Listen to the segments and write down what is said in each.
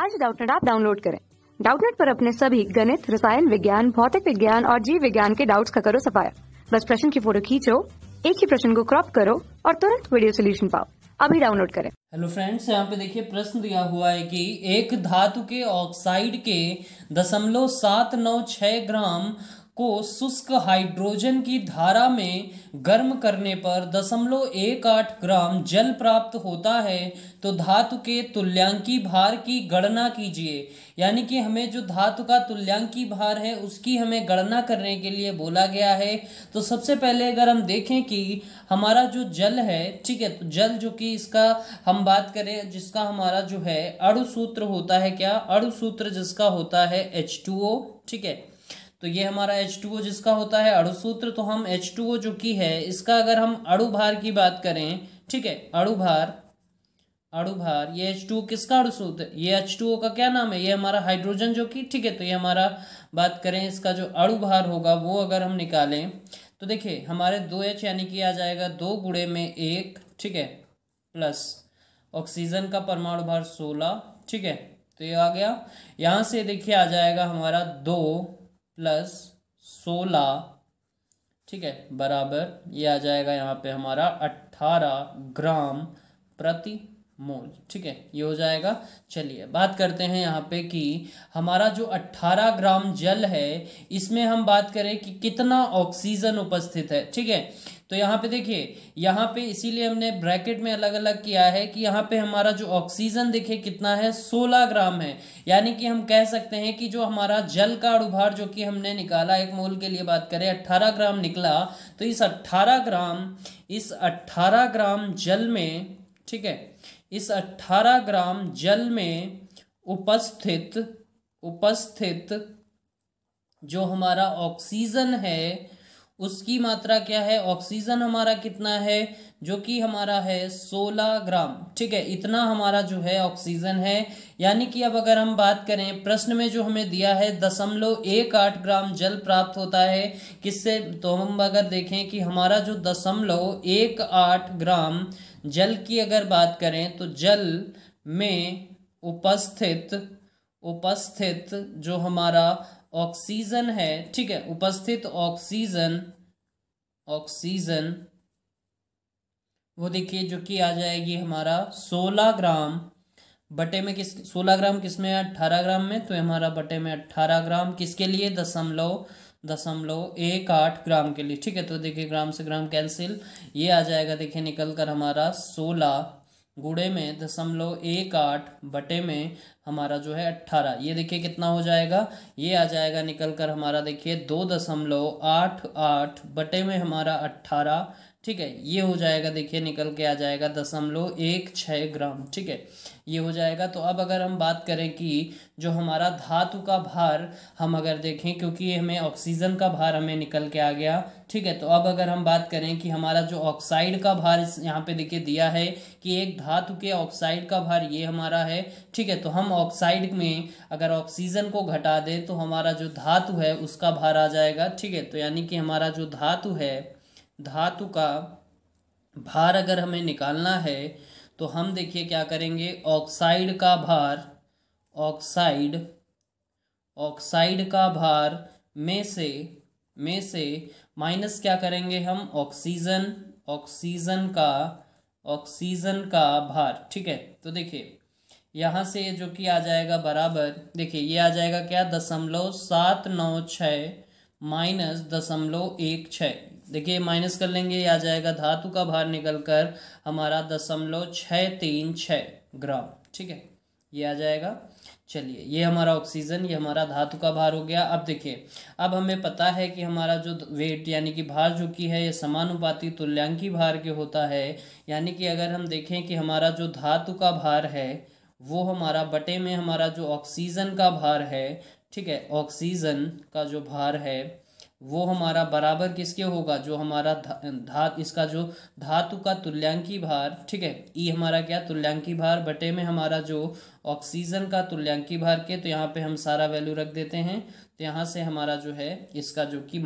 आज डाउटनेट आप डाउनलोड करें डाउटनेट पर अपने सभी गणित रसायन विज्ञान भौतिक विज्ञान और जीव विज्ञान के डाउट्स का करो सफाया बस प्रश्न की फोटो खींचो एक ही प्रश्न को क्रॉप करो और तुरंत वीडियो सोल्यूशन पाओ अभी डाउनलोड करें हेलो फ्रेंड्स यहाँ पे देखिए प्रश्न दिया हुआ है कि एक धातु के ऑक्साइड के दशमलव सात नौ छह ग्राम को शुष्क हाइड्रोजन की धारा में गर्म करने पर दशमलव एक आठ ग्राम जल प्राप्त होता है तो धातु के तुल्यांकी भार की गणना कीजिए यानी कि हमें जो धातु का तुल्यांकी भार है उसकी हमें गणना करने के लिए बोला गया है तो सबसे पहले अगर हम देखें कि हमारा जो जल है ठीक है तो जल जो कि इसका हम बात करें जिसका हमारा जो है अड़ुसूत्र होता है क्या अड़ुसूत्र जिसका होता है एच ठीक है तो ये हमारा एच टू ओ जिसका होता है अड़ुसूत्र सूत्र तो हम एच टू ओ जो की है इसका अगर हम अड़ु भार की बात करें ठीक है अड़ु भार अड़ु भार ये एच टू किसका अणु सूत्र ये एच टू का क्या नाम है ये हमारा हाइड्रोजन जो की ठीक है तो ये हमारा बात करें इसका जो अड़ु भार होगा वो अगर हम निकालें तो देखिये हमारे दो एच यानी कि आ जाएगा दो गुड़े में एक ठीक है प्लस ऑक्सीजन का परमाणु भार सोलह ठीक है तो ये आ गया यहां से देखिए आ जाएगा हमारा दो प्लस सोलह ठीक है बराबर ये आ जाएगा यहाँ पे हमारा अट्ठारह ग्राम प्रति मोल ठीक है ये हो जाएगा चलिए बात करते हैं यहाँ पे कि हमारा जो 18 ग्राम जल है इसमें हम बात करें कि कितना ऑक्सीजन उपस्थित है ठीक है तो यहाँ पे देखिए यहाँ पे इसीलिए हमने ब्रैकेट में अलग अलग किया है कि यहाँ पे हमारा जो ऑक्सीजन देखिए कितना है 16 ग्राम है यानी कि हम कह सकते हैं कि जो हमारा जल का अड़ुभार जो कि हमने निकाला एक मोल के लिए बात करें अट्ठारह ग्राम निकला तो इस अट्ठारह ग्राम इस अट्ठारह ग्राम जल में ठीक है इस 18 ग्राम जल में उपस्थित उपस्थित जो हमारा ऑक्सीजन है उसकी मात्रा क्या है ऑक्सीजन हमारा कितना है जो कि हमारा है 16 ग्राम ठीक है इतना हमारा जो है ऑक्सीजन है यानी कि अब अगर हम बात करें प्रश्न में जो हमें दिया है दशमलव एक आठ ग्राम जल प्राप्त होता है किससे तो हम अगर देखें कि हमारा जो दशमलव एक आठ ग्राम जल की अगर बात करें तो जल में उपस्थित उपस्थित जो हमारा ऑक्सीजन है ठीक है उपस्थित ऑक्सीजन ऑक्सीजन वो देखिए जो कि आ जाएगी हमारा 16 ग्राम बटे में किस 16 ग्राम किस में अट्ठारह ग्राम में तो हमारा बटे में 18 ग्राम किसके लिए दशमलव दशमलव एक आठ ग्राम के लिए ठीक है तो देखिए ग्राम से ग्राम कैंसिल ये आ जाएगा देखिए निकल कर हमारा सोलह गुड़े में दशमलव एक आठ बटे में हमारा जो है अट्ठारह ये देखिए कितना हो जाएगा ये आ जाएगा निकल कर हमारा देखिए दो दशमलव आठ आठ बटे में हमारा अट्ठारह ठीक है ये हो जाएगा देखिए निकल के आ जाएगा दशमलव एक छः ग्राम ठीक है ये हो जाएगा तो अब अगर हम बात करें कि जो हमारा धातु का भार हम अगर देखें क्योंकि हमें ऑक्सीजन का भार हमें निकल के आ गया ठीक है तो अब अगर हम बात करें कि हमारा जो ऑक्साइड का भार इस यहाँ पे देखिए दिया है कि एक धातु के ऑक्साइड का भार ये हमारा है ठीक है तो हम ऑक्साइड में अगर ऑक्सीजन को घटा दें तो हमारा जो धातु है उसका भार आ जाएगा ठीक है तो यानी कि हमारा जो धातु है धातु का भार अगर हमें निकालना है तो हम देखिए क्या करेंगे ऑक्साइड का भार ऑक्साइड ऑक्साइड का भार में से में से माइनस क्या करेंगे हम ऑक्सीजन ऑक्सीजन का ऑक्सीजन का भार ठीक है तो देखिए यहाँ से जो कि आ जाएगा बराबर देखिए ये आ जाएगा क्या दशमलव सात नौ छः माइनस दशमलव एक छः देखिए माइनस कर लेंगे ये आ जाएगा धातु का भार निकल कर हमारा दशमलव छः तीन छः ग्राम ठीक है ये आ जाएगा चलिए ये हमारा ऑक्सीजन ये हमारा धातु का भार हो गया अब देखिए अब हमें पता है कि हमारा जो वेट यानी कि भार जो की है ये समानुपाती तुल्यांकी भार के होता है यानी कि अगर हम देखें कि हमारा जो धातु का भार है वो हमारा बटे में हमारा जो ऑक्सीजन का भार है ठीक है ऑक्सीजन का जो भार है वो हमारा बराबर किसके होगा जो हमारा धातु इसका जो धातु का तुल्यांकी भार ठीक है ई e हमारा क्या तुल्यांकी भार बटे में हमारा जो ऑक्सीजन का तुल्यांकी भार के तो यहाँ पे हम सारा वैल्यू रख देते हैं तो यहाँ से हमारा जो है इसका जो कि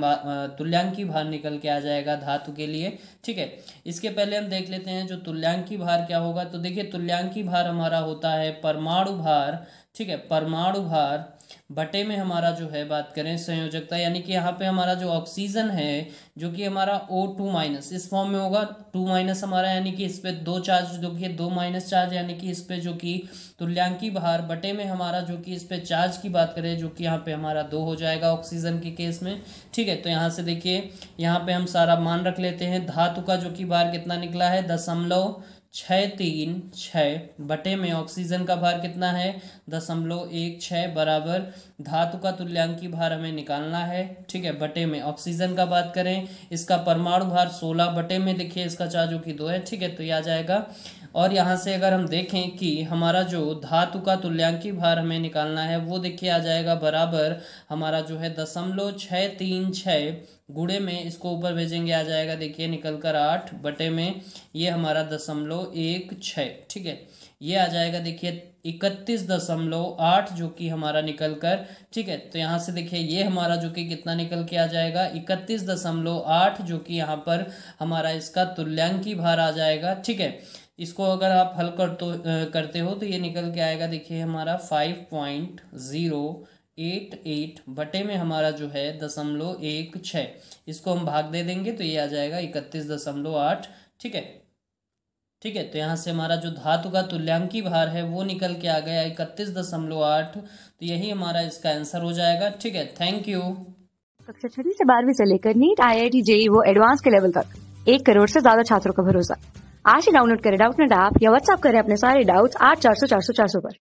तुल्यांकी भार निकल के आ जाएगा धातु के लिए ठीक है इसके पहले हम देख लेते हैं जो तुल्यांकी भार क्या होगा तो देखिए तुल्यांकी भार हमारा होता है परमाणु भार ठीक है परमाणु भार बटे में हमारा जो है बात करें संयोजकता यानी कि यहाँ पे हमारा जो ऑक्सीजन है जो कि हमारा ओ टू माइनस इस फॉर्म में होगा टू माइनस हमारा यानी कि इस पर दो चार्ज जो कि दो माइनस चार्ज यानी कि इस पर जो कि तुल्यांकी भार बटे में हमारा जो कि इस पर चार्ज की बात करें जो कि यहाँ पे हमारा दो हो जाएगा ऑक्सीजन के केस में ठीक है तो यहाँ से देखिए यहाँ पे हम सारा मान रख लेते हैं धातु का जो कि बार कितना निकला है दशमलव छः तीन छः बटे में ऑक्सीजन का भार कितना है दशमलव एक छः बराबर धातु का तुल्यांकी भार हमें निकालना है ठीक है बटे में ऑक्सीजन का बात करें इसका परमाणु भार सोलह बटे में लिखिए इसका चार्ज जो कि दो है ठीक है तो यह आ जाएगा और यहाँ से अगर हम देखें कि हमारा जो धातु का तुल्यांकी भार हमें निकालना है वो देखिए आ जाएगा बराबर हमारा जो है दशमलव छः तीन छः गुड़े में इसको ऊपर भेजेंगे आ जाएगा देखिए निकल कर आठ बटे में ये हमारा दशमलव एक छः ठीक है ये आ जाएगा देखिए इकतीस दशमलव आठ जो कि हमारा निकल कर ठीक है तो यहाँ से देखिए ये हमारा जो कि कितना निकल के आ जाएगा इकतीस दशमलव आठ जो कि यहाँ पर हमारा इसका तुल्यांकी भार आ जाएगा ठीक है इसको अगर आप हल कर तो करते हो तो ये निकल के आएगा देखिए हमारा five point zero eight eight बटे में हमारा जो है दशमलव एक छः इसको हम भाग दे देंगे तो ये आ जाएगा इकतीस दशमलव आठ ठीक है ठीक है तो यहाँ से हमारा जो धातु का तुल्यांकी भार है वो निकल के आ गया इकतीस दशमलव आठ तो यही हमारा इसका आंसर हो जाएगा ठीक है थैंक यू कक्षा छठी से बारहवीं से लेकर NEET I I T JEE वो एडवांस के लेवल तक एक करोड़ से ज्यादा छात्रों का भरोसा आज ही डाउनलोड करें डाउट नेट ऐप या व्हाट्सअप करें अपने सारे डाउट्स आठ चार सौ चार सौ चार सौ पर